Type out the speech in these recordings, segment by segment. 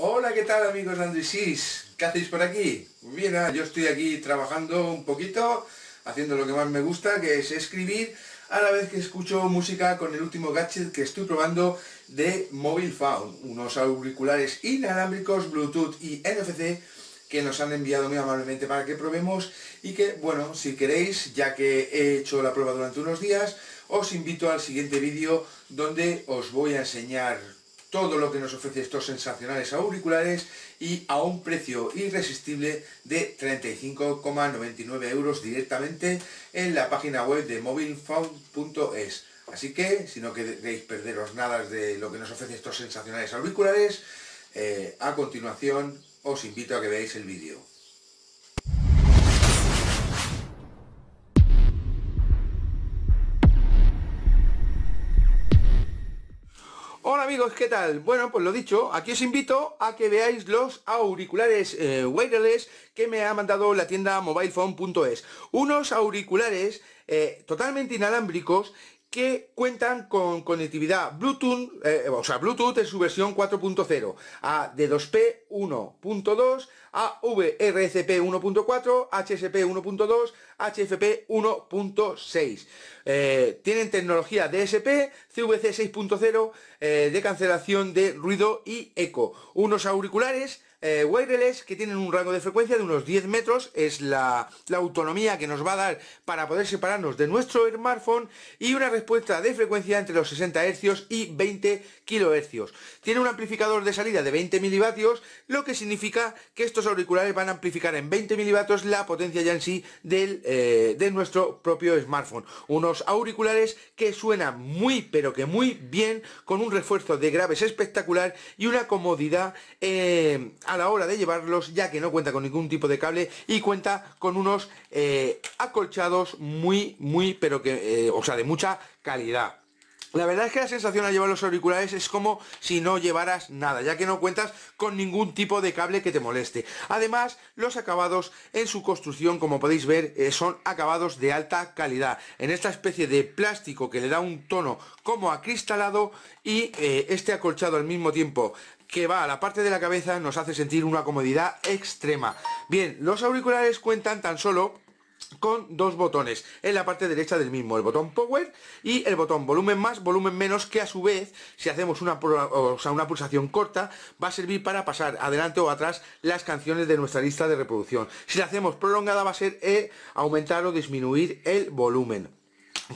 Hola, ¿qué tal amigos de ¿Qué hacéis por aquí? Pues bien, yo estoy aquí trabajando un poquito, haciendo lo que más me gusta, que es escribir, a la vez que escucho música con el último gadget que estoy probando de Mobile Phone, unos auriculares inalámbricos Bluetooth y NFC que nos han enviado muy amablemente para que probemos y que, bueno, si queréis, ya que he hecho la prueba durante unos días, os invito al siguiente vídeo donde os voy a enseñar todo lo que nos ofrece estos sensacionales auriculares y a un precio irresistible de 35,99 euros directamente en la página web de mobilefound.es. Así que, si no queréis perderos nada de lo que nos ofrece estos sensacionales auriculares, eh, a continuación os invito a que veáis el vídeo. Hola amigos, ¿qué tal? Bueno, pues lo dicho, aquí os invito a que veáis los auriculares eh, wireless que me ha mandado la tienda mobilephone.es. Unos auriculares eh, totalmente inalámbricos que cuentan con conectividad Bluetooth, eh, o sea, Bluetooth en su versión 4.0, a 2 p 1.2, AVRCP 1.4, HSP 1.2, HFP 1.6. tienen tecnología DSP, CVC 6.0, de cancelación de ruido y eco. Unos auriculares eh, wireless que tienen un rango de frecuencia de unos 10 metros, es la, autonomía que nos va a dar para poder separarnos de nuestro smartphone y una respuesta de frecuencia entre los 60 Hz y 20 kHz. Tiene un amplificador de salida de 20 mW, lo que significa que estos auriculares van a amplificar en 20 mW la potencia ya en sí eh, de nuestro propio smartphone. Unos auriculares que suenan muy pero que muy bien, con un refuerzo de graves espectacular y una comodidad eh, a la hora de llevarlos ya que no cuenta con ningún tipo de cable y cuenta con unos eh, acolchados muy, muy, pero que, eh, o sea, de mucha calidad. La verdad es que la sensación al llevar los auriculares es como si no llevaras nada, ya que no cuentas con ningún tipo de cable que te moleste. Además, los acabados en su construcción, como podéis ver, eh, son acabados de alta calidad. En esta especie de plástico que le da un tono como acristalado y este acolchado al mismo tiempo que va a la parte de la cabeza nos hace sentir una comodidad extrema. Bien, los auriculares cuentan tan solo con dos botones en la parte derecha del mismo, el botón power y el botón volumen más, volumen menos, que a su vez, si hacemos una, pulsación corta, va a servir para pasar adelante o atrás las canciones de nuestra lista de reproducción. Si la hacemos prolongada va a ser eh, aumentar o disminuir el volumen.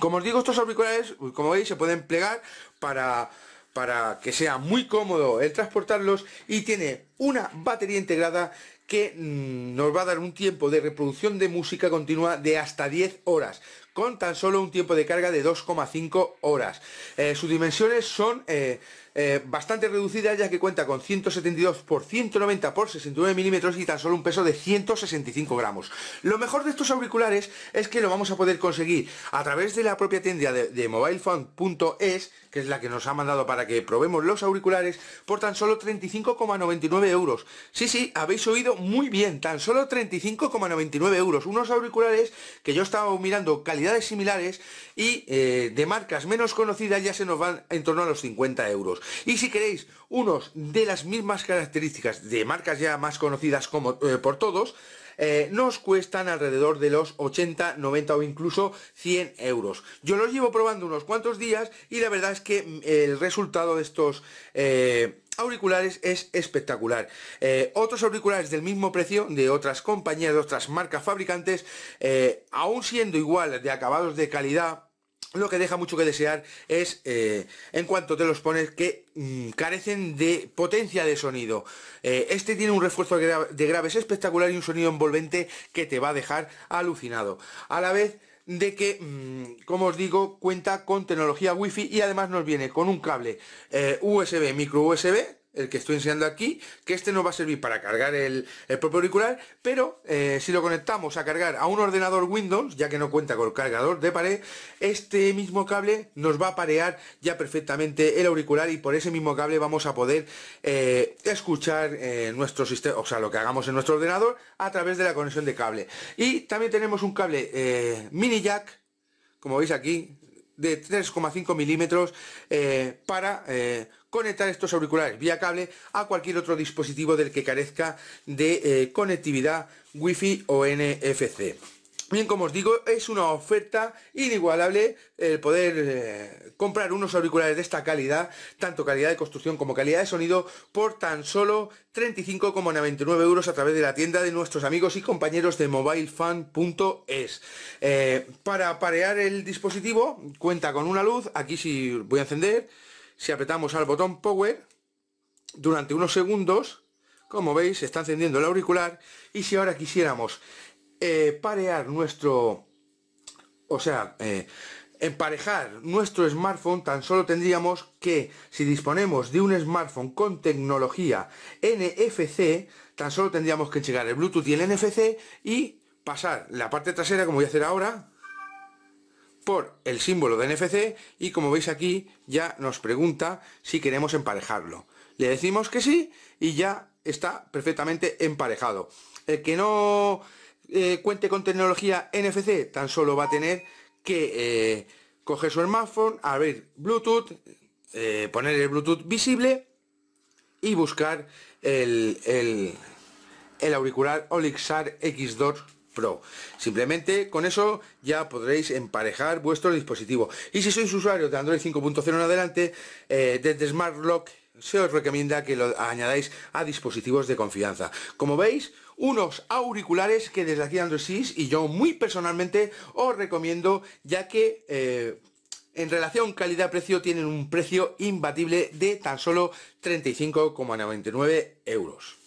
Como os digo, estos auriculares, como veis, se pueden plegar para para que sea muy cómodo el transportarlos y tiene una batería integrada que mm, nos va a dar un tiempo de reproducción de música continua de hasta 10 horas con tan solo un tiempo de carga de 2,5 horas eh, sus dimensiones son eh, eh, bastante reducida ya que cuenta con 172 por 190 por 69 milímetros y tan solo un peso de 165 gramos. Lo mejor de estos auriculares es que lo vamos a poder conseguir a través de la propia tienda de, de mobilephone.es, que es la que nos ha mandado para que probemos los auriculares, por tan solo 35,99 euros. Sí, sí, habéis oído muy bien, tan solo 35,99 euros. Unos auriculares que yo estaba mirando calidades similares y eh, de marcas menos conocidas ya se nos van en torno a los 50 euros. Y si queréis unos de las mismas características de marcas ya más conocidas como, eh, por todos, eh, nos cuestan alrededor de los 80, 90 o incluso 100 euros. Yo los llevo probando unos cuantos días y la verdad es que mm, el resultado de estos... Eh, auriculares es espectacular. otros auriculares del mismo precio de otras compañías, de otras marcas fabricantes, aún siendo igual de acabados de calidad, lo que deja mucho que desear es eh, en cuanto te los pones que mm, carecen de potencia de sonido eh, este tiene un refuerzo de, graves espectacular y un sonido envolvente que te va a dejar alucinado a la vez de que, mm, como os digo, cuenta con tecnología wifi y además nos viene con un cable eh, USB, micro USB, el que estoy enseñando aquí, que este nos va a servir para cargar el, propio auricular, pero eh, si lo conectamos a cargar a un ordenador Windows, ya que no cuenta con el cargador de pared, este mismo cable nos va a parear ya perfectamente el auricular y por ese mismo cable vamos a poder eh, escuchar eh, nuestro sistema, o sea, lo que hagamos en nuestro ordenador a través de la conexión de cable. Y también tenemos un cable mini jack, como veis aquí, de 3,5 milímetros eh, para eh, conectar estos auriculares vía cable a cualquier otro dispositivo del que carezca de eh, conectividad wifi o NFC. Bien, como os digo, es una oferta inigualable el eh, poder eh, comprar unos auriculares de esta calidad, tanto calidad de construcción como calidad de sonido, por tan solo 35,99 euros a través de la tienda de nuestros amigos y compañeros de mobilefan.es. Eh, para parear el dispositivo, cuenta con una luz, aquí si voy a encender, si apretamos al botón Power, durante unos segundos, como veis, se está encendiendo el auricular, y si ahora quisiéramos eh, parear nuestro... O sea, eh, emparejar nuestro smartphone tan solo tendríamos que, si disponemos de un smartphone con tecnología NFC, tan solo tendríamos que llegar el Bluetooth y el NFC y pasar la parte trasera, como voy a hacer ahora, por el símbolo de NFC y como veis aquí ya nos pregunta si queremos emparejarlo. Le decimos que sí y ya está perfectamente emparejado. El que no eh, cuente con tecnología NFC, tan solo va a tener que eh, coger su smartphone, abrir Bluetooth, eh, poner el Bluetooth visible y buscar el, el, auricular Olixar X2 Pro. Simplemente con eso ya podréis emparejar vuestro dispositivo. Y si sois usuario de Android 5.0 en adelante, desde Smart Lock se os recomienda que lo añadáis a dispositivos de confianza. Como veis, unos auriculares que desde aquí Android y yo muy personalmente os recomiendo ya que... Eh, en relación calidad-precio tienen un precio imbatible de tan solo 35,99 euros.